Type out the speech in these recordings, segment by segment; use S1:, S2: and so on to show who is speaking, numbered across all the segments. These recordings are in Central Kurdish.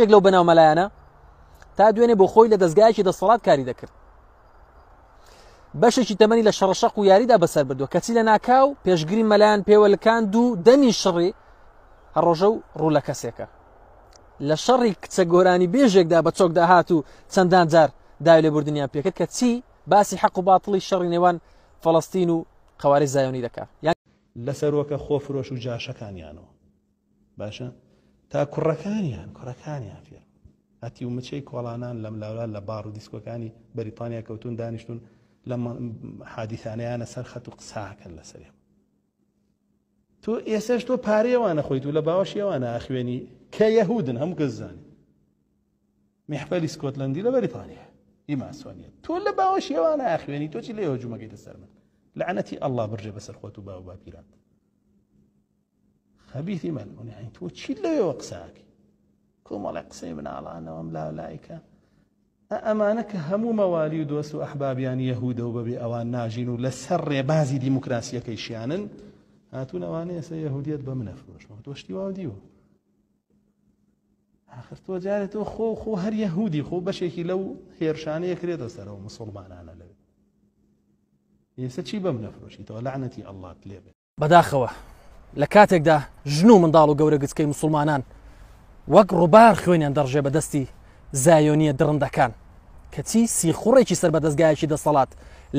S1: شتێک لەو بەناومەلایەنە تا دوێنێ بۆ خۆی لە دەستگایکی دەسەڵات کاری دەکرد بەشێکی تەمەنی لە شەڕەشەق و یاریدا بەسەر بردووە کەچی لە ناکاو پێشگیری مەلایەن پێوەلکان دوو دەمی شڕی هەڕۆژە و ڕوو لە کەسێکە لە شەڕی کچە گۆرانی بێژێکدا بە چۆکدا هات و چەندان جار داوی لە بردنیان پێکرد کە چی باسی حەق و باتڵی شەڕی نێوان فەڵستین و قوارەی زایۆنی دەکات لە سەرۆکە خۆ فرۆش و جاشەکانیانەوە باشە تا
S2: کوڕەکانیان کوڕەکانیان فێر ئەتی ومەچەی کۆڵانان لەم لاولان لە باڕ و دیسکۆەکانی بەریتانیا کەوتون دانیشتون لە حادیثانەیانە سەر خەت و قساکەن لەسەرێ تۆ ئێسش تۆ پارێوانە خۆیت و لە باوەشیێوانە ئاخوێنی هم یەهودن محفل کەس زانێت محفەلی سکۆتلندی لە تو ئیماسۆنیە تۆ لە باوەشیێوانە ئاخوێنی تۆچی لێ هۆجومەکەیتە سەر من لعنتی الله برژێ بەسەر خۆت و باو باپیران خبيثي ملون يعني تو تشي لا يوقساك كوم لا قسي من على أنا وملا أولئك ئەمانە کە هەموو مەوالی و دۆست و ئەحبابیان یەهودە و بەبێ ئەوان ناژین كيشيانا هاتون سەر ڕێبازی يهودية شیانن هاتوون ئەوانەیە سە یەهودیت بە منەفرۆشمەوە تۆشتی واودیوە آخر تۆ خو خۆ خۆ هەر یەهودی خۆ بەشێکی لەو هێرشانەیە کرێتە سەرەوە مسلمانانە لەوێت ئێستا چی بە منەفرۆشیتەوە لەعنەتی ئەلات لێبێت
S1: بەداخەوە لە کاتێکدا ژن و منداڵ و گەورە گچکەی مسلمانان وەک ڕووبار خوێنیان دەڕژێ بە دەستی زایۆنیە درڕندەکان کەچی سیخوڕێکی سەر بە دەستگایەکی دەسەڵات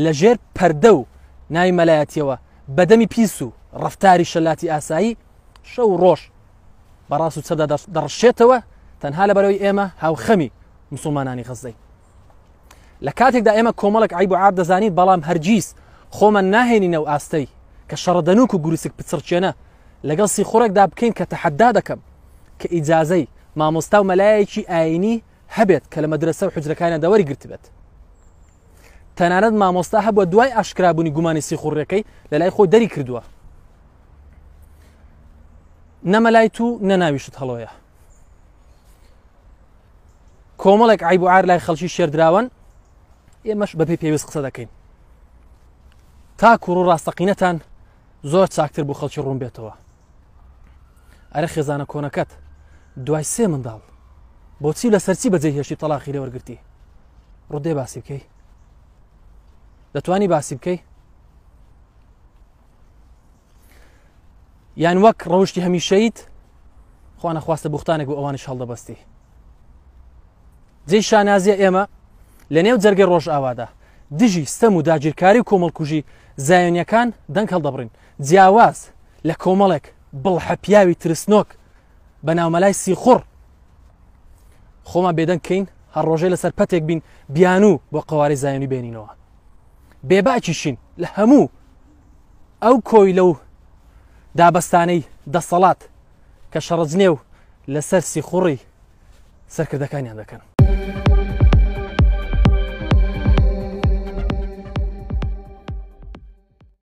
S1: لە ژێر پەردە و نای مەلایەتیەوە بەدەمی پیس و ڕفتاری شەلاتی ئاسایی شە و ڕۆژ بەڕاست و چەدا دەڕشێتەوە تەنها لە بەرەوەی ئێمە هاوخەمی مسلمانانی غەزدەی لە کاتێکدا ئێمە کۆمەڵک عیب و عاب دەزانیت بەڵام هەرگیز خۆمە ناهێنینە و ئاستەی کە شەڕدەنوک و گورسک پچڕچێنە لەگەڵ سی خۆرەکدا بکەین کە تەحەدا دەکەم کە ئیجاازەی مامۆستا و مەلایەکی ئاینی هەبێت کە لە مەدرسە و حجرەکانە دەوەری گرت بێت تەنانەت مامۆستا هەبووە دوای ئاشکرابوونی گومانی سیخوڕەکەی لە لای خۆی دەری کردووە نەمەلای تو نەناویشت هەڵۆیە کۆمەڵێک عیب و ئار لای خەڵکی شێردراون ئێمەش بەپی پێویست قسە دەکەین تا کوڕ و ڕاستەقینەتان زۆر چاکتر بۆ خەڵکی ڕوون بێتەوە ئەرە خێزانە کۆنەکەت دوای سێ منداڵ بۆچی لە سەرچی بەجێ هێشتی تەلاخی لەوەرگرتی ڕوودێ باسی بکەی دەتوانی باسی بکەی یان وەک ڕەوشی هەمیشەیت خوانە خواستە بختانێک بۆ ئەوانی شڵدەبستی جێی شانازیە ئێمە لە نێو جەرگە ڕۆژ ئاوادا دژی سەم و داگیرکاری و کۆمەڵکوژی زایەنیەکان دەنگ هەڵدەبڕین جیاواز لە کۆمەڵێک بڵحەپیاوی ترسنۆک بە ناومەلای سیخڕ خۆمان بێدەنگکەین هەر ڕۆژەی لەسەر پەتێک بین بیان و بۆ قواری زایانی بێنینەوە بێباکیشین لە هەموو ئەو کۆی لەو دابستانەی دەسەڵات کە شەڕزنێ و لەسەر سیخڕی سەرکردەکانیان دەکەن.